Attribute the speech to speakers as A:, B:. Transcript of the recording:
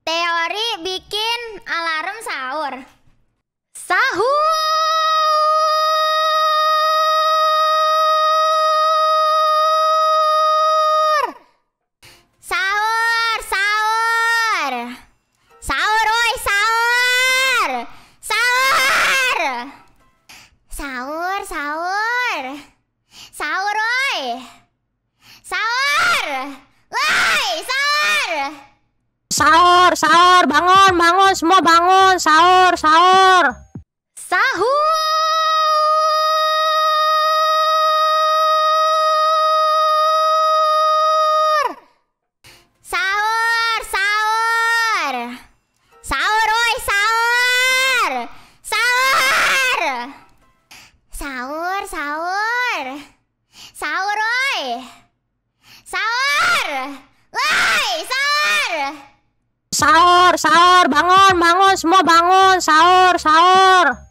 A: Teori bikin alarm sahur. Sahur. Sahur,
B: sahur.
A: Sahur, woi, sahur. Sahur. Sahur, sahur. Sahur, woi.
C: Sahur. sahur
D: Sahur, sahur, bangun, bangun, semua bangun, sahur, sahur. Sahur.
A: Sahur, sahur. Sahur, woi, sahur. Sahur. Sahur, sahur. Sahur, woi.
C: Sahur. Woi, sahur
D: sahur, sahur, bangun, bangun, semua bangun, sahur, sahur.